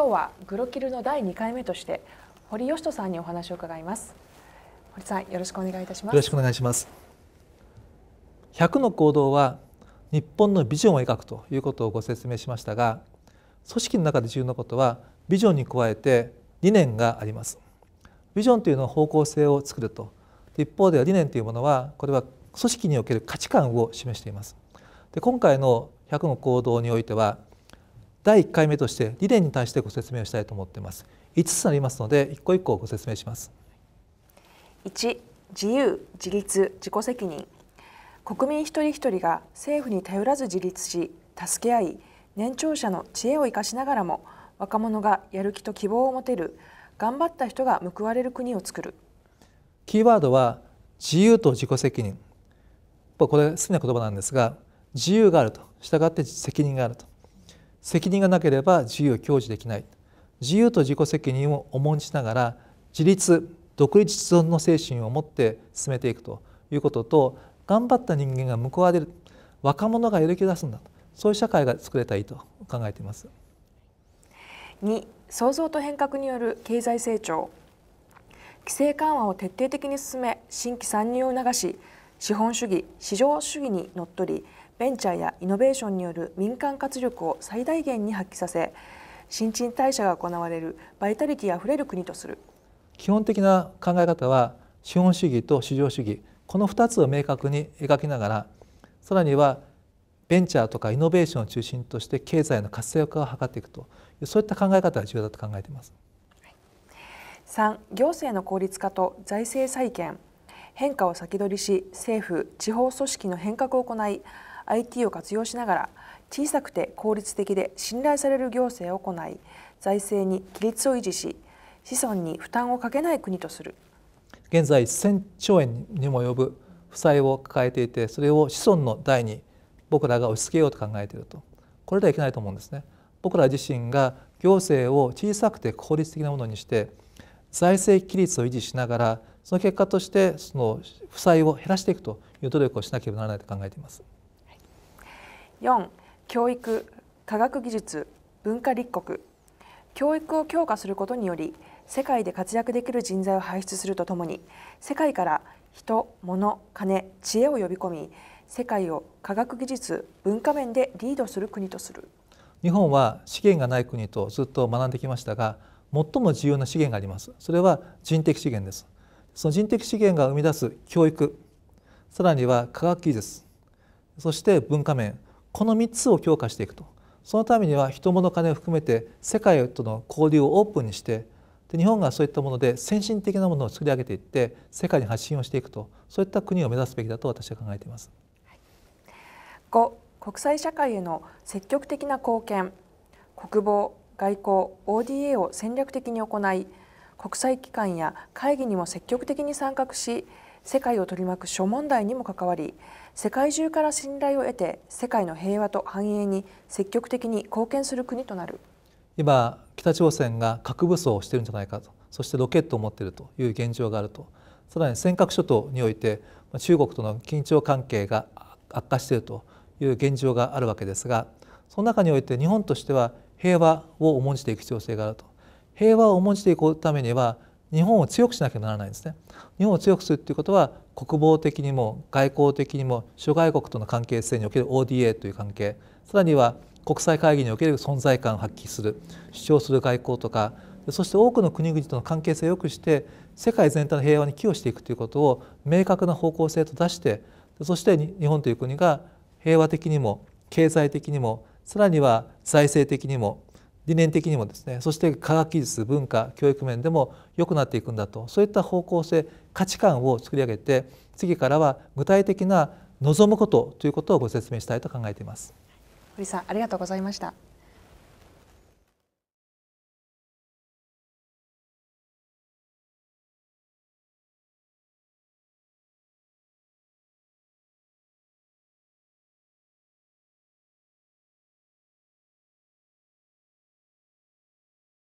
今日はグロキルの第2回目として堀義人さんにお話を伺います堀さんよろしくお願いいたしますよろしくお願いします100の行動は日本のビジョンを描くということをご説明しましたが組織の中で重要なことはビジョンに加えて理念がありますビジョンというのは方向性を作ると一方では理念というものはこれは組織における価値観を示していますで今回の100の行動においては第1回目として理念に対してご説明をしたいと思っています5つありますので一個一個ご説明します1自由自立自己責任国民一人一人が政府に頼らず自立し助け合い年長者の知恵を生かしながらも若者がやる気と希望を持てる頑張った人が報われる国を作るキーワードは自由と自己責任これ好きな言葉なんですが自由があると従って責任があると責任がなければ自由を享受できない自由と自己責任を重んじながら自立独立自存の精神を持って進めていくということと頑張った人間が報われる若者がやる気を出すんだそういう社会が作れたらいいと考えています。2創造と変革による経済成長規制緩和を徹底的に進め新規参入を促し資本主義市場主義にのっとりベンチャーやイノベーションによる民間活力を最大限に発揮させ新陳代謝が行われるバイタリティあふれる国とする基本的な考え方は資本主義と市場主義この2つを明確に描きながらさらにはベンチャーとかイノベーションを中心として経済の活性化を図っていくとそういった考え方が重要だと考えています。3行政の効率化と財政再建変化を先取りし政府地方組織の変革を行い IT を活用しながら小さくて効率的で信頼される行政を行い財政に規律を維持し子孫に負担をかけない国とする現在1000兆円にも及ぶ負債を抱えていてそれを子孫の代に僕らが押し付けようと考えているとこれではいけないと思うんですね。僕ら自身が行政を小さくて効率的なものにして財政規律を維持しながらその結果としてその負債を減らしていくという努力をしなければならないと考えています。4教育科学技術文化立国教育を強化することにより世界で活躍できる人材を輩出するとともに世界から人物金知恵を呼び込み世界を科学技術文化面でリードする国とする日本は資源がない国とずっと学んできましたが最も重要な資源がありますそれは人的資源ですその人的資源が生み出す教育さらには科学技術そして文化面この3つを強化していくとそのためには人物金を含めて世界との交流をオープンにしてで日本がそういったもので先進的なものを作り上げていって世界に発信をしていくとそういった国を目指すべきだと私は考えています。5国際社会への積極的な貢献国防外交 ODA を戦略的に行い国際機関や会議にも積極的に参画し世界を取り巻く諸問題にも関わり世界中から信頼を得て世界の平和と繁栄に積極的に貢献する国となる今北朝鮮が核武装をしてるんじゃないかとそしてロケットを持っているという現状があるとさらに尖閣諸島において中国との緊張関係が悪化しているという現状があるわけですがその中において日本としては平和を重んじていく必要性があると平和を重んじていくためには日本を強くしなきゃならないんですね日本を強くするということは国防的にも外交的にも諸外国との関係性における ODA という関係さらには国際会議における存在感を発揮する主張する外交とかそして多くの国々との関係性を良くして世界全体の平和に寄与していくということを明確な方向性と出してそして日本という国が平和的にも経済的にもさらには財政的にも理念的にもですねそして科学技術文化教育面でも良くなっていくんだとそういった方向性価値観を作り上げて次からは具体的な望むことということをご説明したいと考えています堀さんありがとうございました